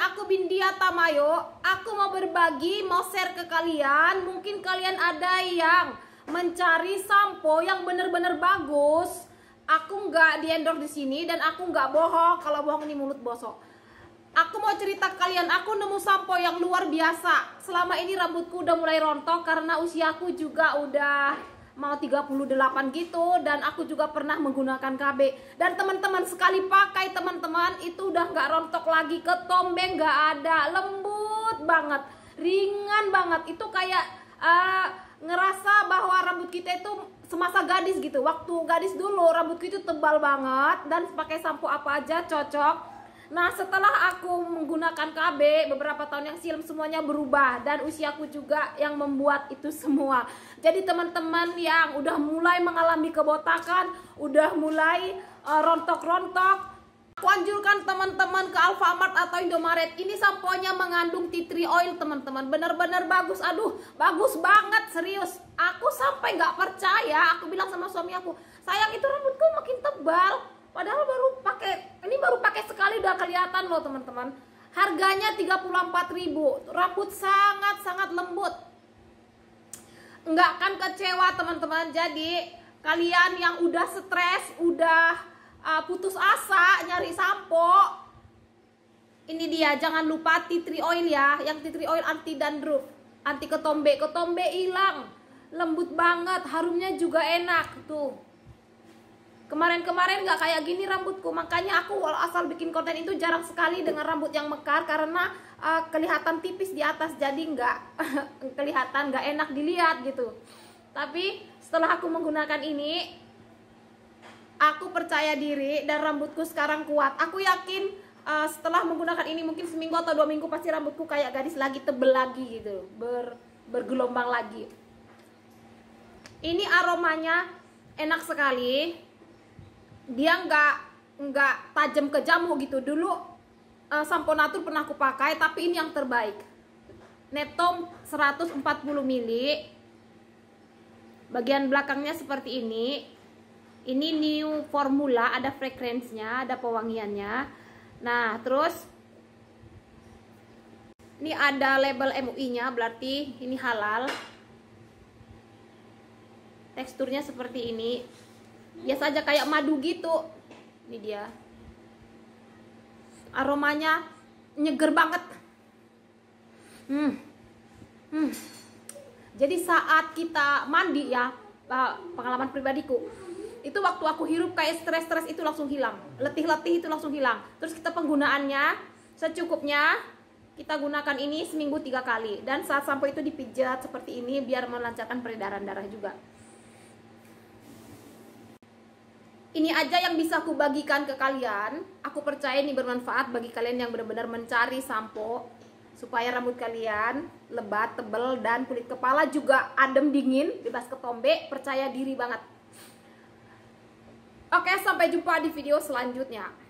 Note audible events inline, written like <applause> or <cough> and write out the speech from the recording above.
aku Bindia Tamayo. Aku mau berbagi, mau share ke kalian. Mungkin kalian ada yang mencari sampo yang bener-bener bagus. Aku nggak diendor di sini dan aku nggak bohong. Kalau bohong ini mulut bosok. Aku mau cerita kalian, aku nemu sampo yang luar biasa. Selama ini rambutku udah mulai rontok karena usiaku juga udah mau 38 gitu dan aku juga pernah menggunakan KB dan teman-teman sekali pakai teman-teman itu udah nggak rontok lagi ke tombeng nggak ada lembut banget ringan banget itu kayak uh, ngerasa bahwa rambut kita itu semasa gadis gitu waktu gadis dulu rambut kita tebal banget dan pakai sampo apa aja cocok Nah setelah aku menggunakan KB beberapa tahun yang silam semuanya berubah dan usiaku juga yang membuat itu semua. Jadi teman-teman yang udah mulai mengalami kebotakan, udah mulai eh, rontok-rontok, uh, aku anjurkan teman-teman ke Alfamart atau Indomaret. Ini samponya mengandung tea tree oil teman-teman, bener-bener bagus. Aduh, bagus banget serius. Aku sampai gak percaya, aku bilang sama suami aku, sayang itu rambutku makin tebal, padahal baru pakai sekali udah kelihatan loh teman-teman. Harganya 34.000. Rambut sangat-sangat lembut. Nggak akan kecewa teman-teman. Jadi kalian yang udah stres, udah uh, putus asa nyari sampo, ini dia jangan lupa tea tree oil ya. Yang tea tree oil anti dandruff, anti ketombe, ketombe hilang. Lembut banget, harumnya juga enak tuh. Kemarin-kemarin gak kayak gini rambutku, makanya aku walau asal bikin konten itu jarang sekali dengan rambut yang mekar karena uh, kelihatan tipis di atas jadi gak <laughs> kelihatan gak enak dilihat gitu. Tapi setelah aku menggunakan ini, aku percaya diri dan rambutku sekarang kuat. Aku yakin uh, setelah menggunakan ini mungkin seminggu atau dua minggu pasti rambutku kayak gadis lagi tebel lagi gitu, ber bergelombang lagi. Ini aromanya enak sekali dia nggak nggak tajam ke jamu gitu dulu uh, eh, sampo natur pernah aku pakai tapi ini yang terbaik netom 140 ml bagian belakangnya seperti ini ini new formula ada frekuensinya ada pewangiannya nah terus ini ada label MUI nya berarti ini halal teksturnya seperti ini biasa aja kayak madu gitu ini dia aromanya nyeger banget hmm. Hmm. jadi saat kita mandi ya pengalaman pribadiku itu waktu aku hirup kayak stres-stres itu langsung hilang letih-letih itu langsung hilang terus kita penggunaannya secukupnya kita gunakan ini seminggu tiga kali dan saat sampo itu dipijat seperti ini biar melancarkan peredaran darah juga ini aja yang bisa aku bagikan ke kalian aku percaya ini bermanfaat bagi kalian yang benar-benar mencari sampo supaya rambut kalian lebat, tebel dan kulit kepala juga adem dingin, bebas ketombe, percaya diri banget. Oke, sampai jumpa di video selanjutnya.